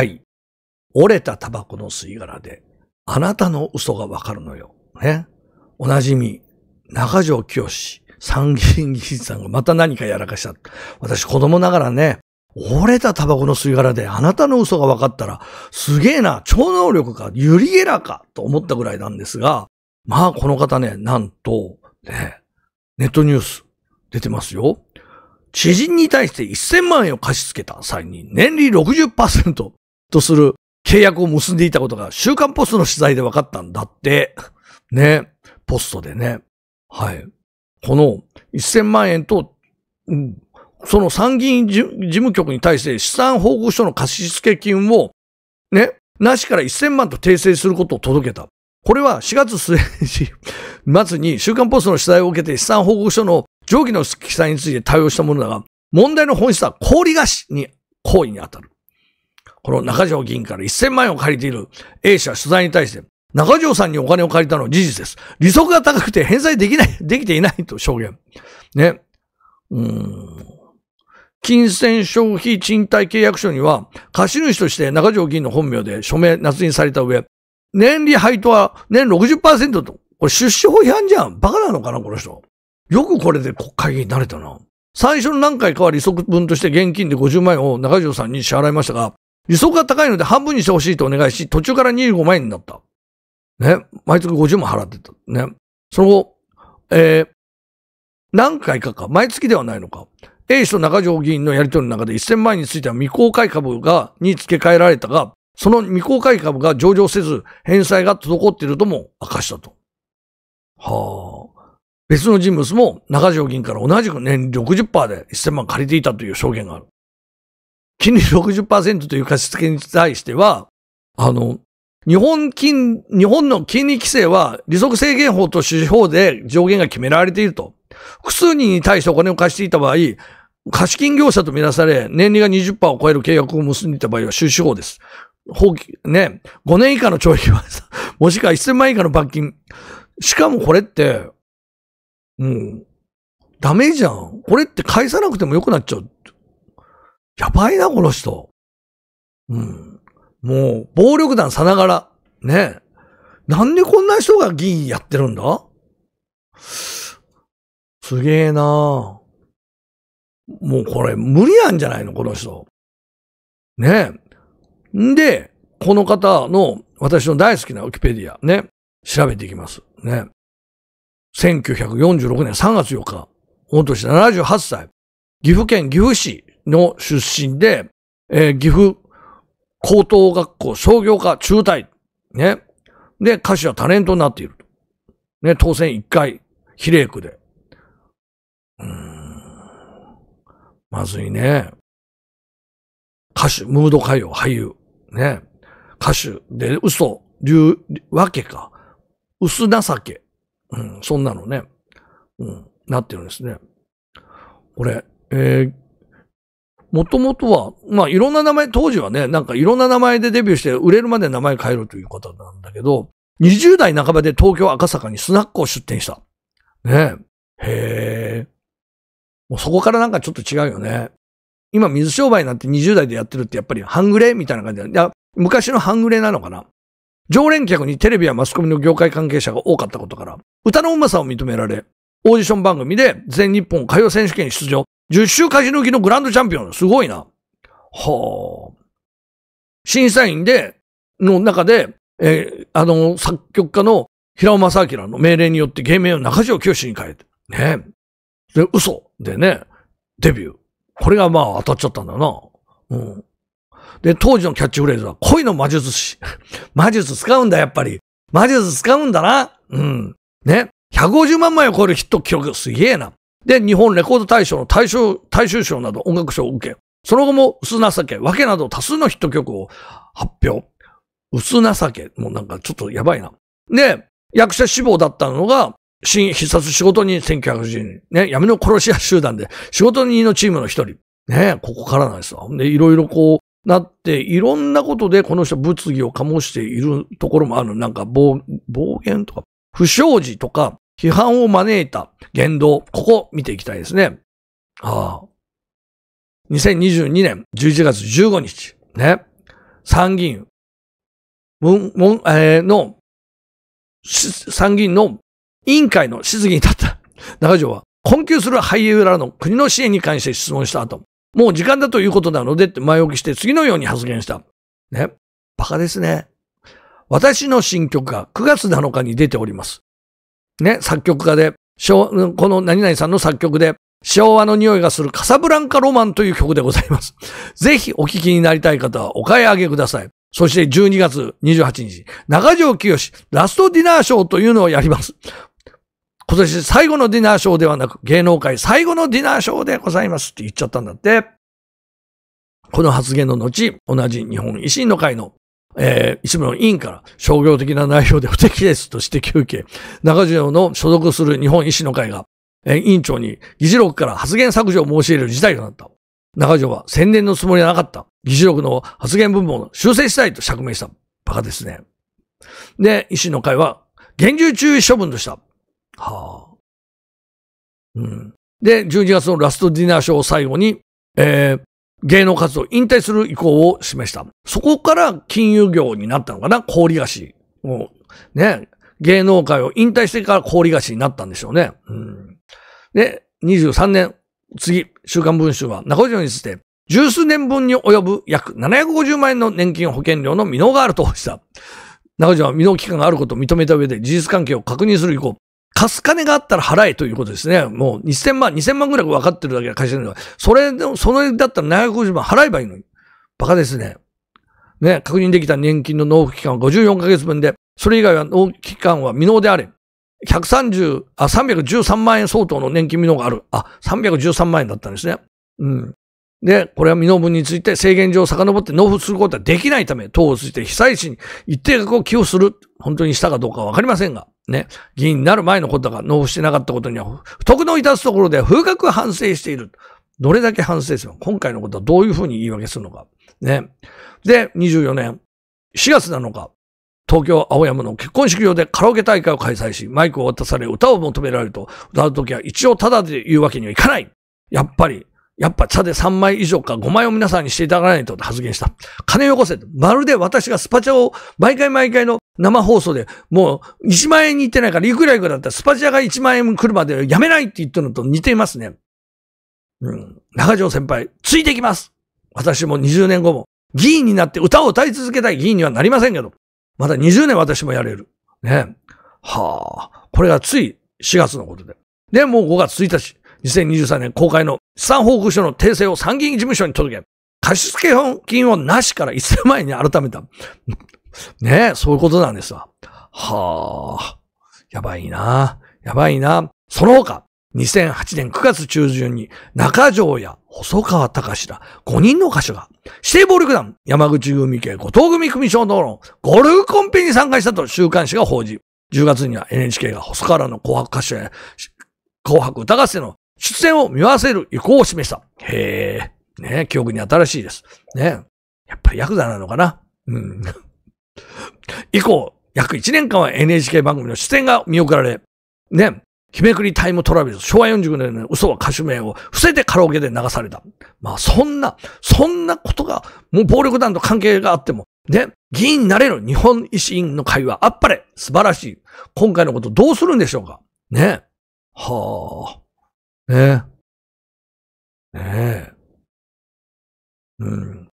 はい。折れたタバコの吸い殻で、あなたの嘘がわかるのよ。ね。おなじみ、中条清、参議院議員さんがまた何かやらかした。私子供ながらね、折れたタバコの吸い殻であなたの嘘がわかったら、すげえな、超能力か、ユリゲラか、と思ったぐらいなんですが、まあこの方ね、なんと、ね、ネットニュース出てますよ。知人に対して1000万円を貸し付けた際に年利60%とする契約を結んでいたことが週刊ポストの取材で分かったんだって。ね。ポストでね。はい。この1000万円と、うん、その参議院事務局に対して資産報告書の貸付金を、ね、なしから1000万と訂正することを届けた。これは4月末に週刊ポストの取材を受けて資産報告書の上記の記載について対応したものだが、問題の本質は氷菓子に行為に当たる。この中条議員から1000万円を借りている A 社取材に対して、中条さんにお金を借りたのは事実です。利息が高くて返済できない、できていないと証言。ね。うん。金銭消費賃貸契約書には、貸主として中条議員の本名で署名、夏印された上、年利配当は年60%と、これ出資法違反じゃん。バカなのかな、この人。よくこれで国会議員になれたな。最初の何回かは利息分として現金で50万円を中条さんに支払いましたが、予想が高いので半分にしてほしいとお願いし、途中から25万円になった。ね。毎月50万払ってた。ね。その後、えー、何回かか、毎月ではないのか。A 氏と中条議員のやり取りの中で1000万円については未公開株が、に付け替えられたが、その未公開株が上場せず、返済が滞っているとも明かしたと。はあ。別の人物も中条議員から同じく年60%で1000万借りていたという証言がある。金利60%という貸し付けに対しては、あの、日本金、日本の金利規制は利息制限法と主示法で上限が決められていると。複数人に対してお金を貸していた場合、貸金業者とみなされ、年利が20%を超える契約を結んでいた場合は収支法です。法規、ね、5年以下の懲役は、もしくは1000万円以下の罰金。しかもこれって、うん、ダメじゃん。これって返さなくても良くなっちゃう。やばいな、この人。うん。もう、暴力団さながら。ねなんでこんな人が議員やってるんだすげえなもうこれ無理なんじゃないのこの人。ねんで、この方の私の大好きなウィキペディアね、調べていきます。ね。1946年3月4日、御年78歳、岐阜県岐阜市の出身で、えー、岐阜高等学校商業科中退。ね。で、歌手はタレントになっている。ね、当選1回、比例区で。うん。まずいね。歌手、ムード歌謡、俳優。ね。歌手で嘘、流、わけか。薄情け。うん、そんなのね。うん、なってるんですね。これ、えー、もともとは、まあいろんな名前、当時はね、なんかいろんな名前でデビューして売れるまで名前変えるということなんだけど、20代半ばで東京赤坂にスナックを出店した。ねえ。へえ。もうそこからなんかちょっと違うよね。今水商売なんて20代でやってるってやっぱり半グレみたいな感じだ。昔の半グレなのかな。常連客にテレビやマスコミの業界関係者が多かったことから、歌のうまさを認められ、オーディション番組で全日本歌謡選手権出場。10周勝ち抜きのグランドチャンピオン。すごいな。はあ。審査員で、の中で、えー、あの、作曲家の平尾正明の命令によって芸名を中条清に変えて。ねで、嘘でね、デビュー。これがまあ当たっちゃったんだな。うん。で、当時のキャッチフレーズは、恋の魔術師。魔術使うんだ、やっぱり。魔術使うんだな。うん。ね。150万枚を超えるヒット記録。すげえな。で、日本レコード大賞の大賞、大衆賞など音楽賞を受け、その後も薄情け、わけなど多数のヒット曲を発表。薄情け、もうなんかちょっとやばいな。で、役者志望だったのが、新必殺仕事人1 9 0年、ね、闇の殺し屋集団で仕事人のチームの一人。ね、ここからなんですよ。で、いろいろこう、なって、いろんなことでこの人物議を醸しているところもある。なんか暴、暴言とか、不祥事とか、批判を招いた言動、ここ見ていきたいですね。ああ。2022年11月15日、ね、参議院、文、文、えー、の、参議院の委員会の質疑に立った。中条は、困窮する俳優らの国の支援に関して質問した後、もう時間だということなのでって前置きして次のように発言した。ね。バカですね。私の新曲が9月7日に出ております。ね、作曲家で、この何々さんの作曲で、昭和の匂いがするカサブランカロマンという曲でございます。ぜひお聴きになりたい方はお買い上げください。そして12月28日、中条清ラストディナーショーというのをやります。今年最後のディナーショーではなく、芸能界最後のディナーショーでございますって言っちゃったんだって。この発言の後、同じ日本維新の会のえー、一部の委員から商業的な内容で不適切と指摘を受け、中条の所属する日本医師の会が、えー、委員長に議事録から発言削除を申し入れる事態となった。中条は宣伝のつもりはなかった。議事録の発言文法を修正したいと釈明した。バカですね。で、医師の会は、厳重注意処分とした。はあ。うん。で、12月のラストディナーショーを最後に、えー、芸能活動引退する意向を示した。そこから金融業になったのかな氷菓子。もう、ね、芸能界を引退してから氷菓子になったんでしょうね。うん、で、23年、次、週刊文集は中条について、十数年分に及ぶ約750万円の年金保険料の未納があるとした。中条は未納期間があることを認めた上で事実関係を確認する以降、貸す金があったら払えということですね。もう2000万、2000万ぐらい分かってるだけで会社のそれでも、それだったら750万払えばいいのに。バカですね。ね、確認できた年金の納付期間は54ヶ月分で、それ以外は納付期間は未納であれ。130、あ、313万円相当の年金未納がある。あ、313万円だったんですね。うん。で、これは未納分について制限上遡って納付することはできないため、党を通じて被災地に一定額を寄付する。本当にしたかどうかわかりませんが、ね。議員になる前のことだか納付してなかったことには、不徳の致すところで風格反省している。どれだけ反省するの今回のことはどういうふうに言い訳するのか。ね。で、24年、4月7日、東京青山の結婚式場でカラオケ大会を開催し、マイクを渡され歌を求められると、歌うときは一応タダで言うわけにはいかない。やっぱりやっぱ茶で3枚以上か5枚を皆さんにしていただかないと発言した。金よこせ。まるで私がスパチャを毎回毎回の生放送でもう1万円に行ってないからいくらいくらだったらスパチャが1万円来るまでやめないって言ったのと似ていますね。うん。中条先輩、ついてきます私も20年後も議員になって歌を歌い続けたい議員にはなりませんけど、まだ20年私もやれる。ね。はあ。これがつい4月のことで。で、もう5月1日。2023年公開の資産報告書の訂正を参議院事務所に届け、貸付本金をなしから1000万円に改めた。ねえ、そういうことなんですわ。はあ、やばいな。やばいな。その他、2008年9月中旬に中条や細川隆ら5人の歌手が指定暴力団山口組系後藤組組長のゴルフコンペに参加したと週刊誌が報じ、10月には NHK が細川らの紅白歌手や紅白歌合戦の出演を見合わせる意向を示した。へえ、ね、記憶に新しいです。ね、やっぱりヤクザなのかなうん。以降、約1年間は NHK 番組の出演が見送られ、ね、日めくりタイムトラベル、昭和45年の嘘は歌手名を伏せてカラオケで流された。まあそんな、そんなことが、もう暴力団と関係があっても、ね、議員になれる日本維新の会はあっぱれ素晴らしい今回のことどうするんでしょうかね。はあ。ね。ねえ。うん。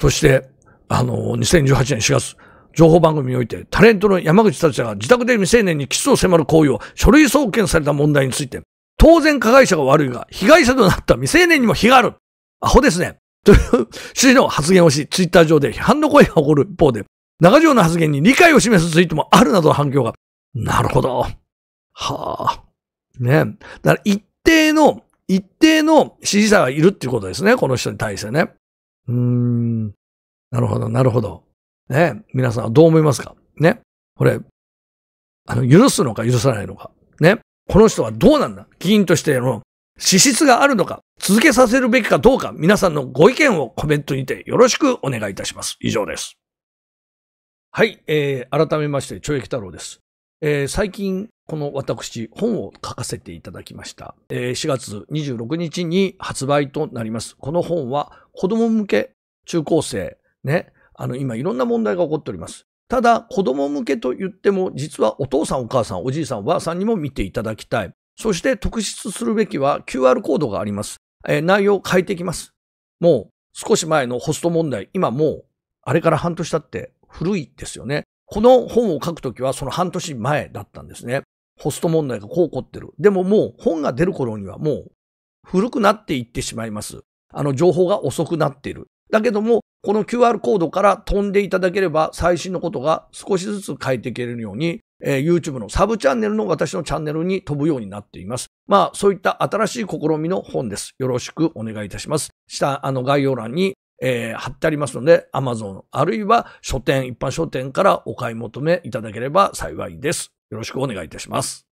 そして、あの、2018年4月、情報番組において、タレントの山口達也が自宅で未成年にキスを迫る行為を書類送検された問題について、当然加害者が悪いが、被害者となった未成年にも非がある。アホですね。という趣旨の発言をし、ツイッター上で批判の声が起こる一方で、中条の発言に理解を示すツイートもあるなどの反響が。なるほど。はあ。ね。だから一定の、一定の支持者がいるっていうことですね。この人に対してね。うーん。なるほど、なるほど。ね。皆さんはどう思いますかね。これ、あの、許すのか許さないのか。ね。この人はどうなんだ議員としての資質があるのか、続けさせるべきかどうか、皆さんのご意見をコメントにてよろしくお願いいたします。以上です。はい、えー、改めまして、懲駅太郎です。えー、最近、この私、本を書かせていただきました。えー、4月26日に発売となります。この本は子供向け、中高生、ね、あの、今いろんな問題が起こっております。ただ、子供向けと言っても、実はお父さん、お母さん、おじいさん、おばあさんにも見ていただきたい。そして特筆するべきは QR コードがあります。えー、内容を変えていきます。もう少し前のホスト問題、今もうあれから半年経って古いですよね。この本を書くときはその半年前だったんですね。ホスト問題がこう起こってる。でももう本が出る頃にはもう古くなっていってしまいます。あの情報が遅くなっている。だけども、この QR コードから飛んでいただければ最新のことが少しずつ変えていけるように、えー、YouTube のサブチャンネルの私のチャンネルに飛ぶようになっています。まあそういった新しい試みの本です。よろしくお願いいたします。下、あの概要欄にえー、貼ってありますので、アマゾン、あるいは書店、一般書店からお買い求めいただければ幸いです。よろしくお願いいたします。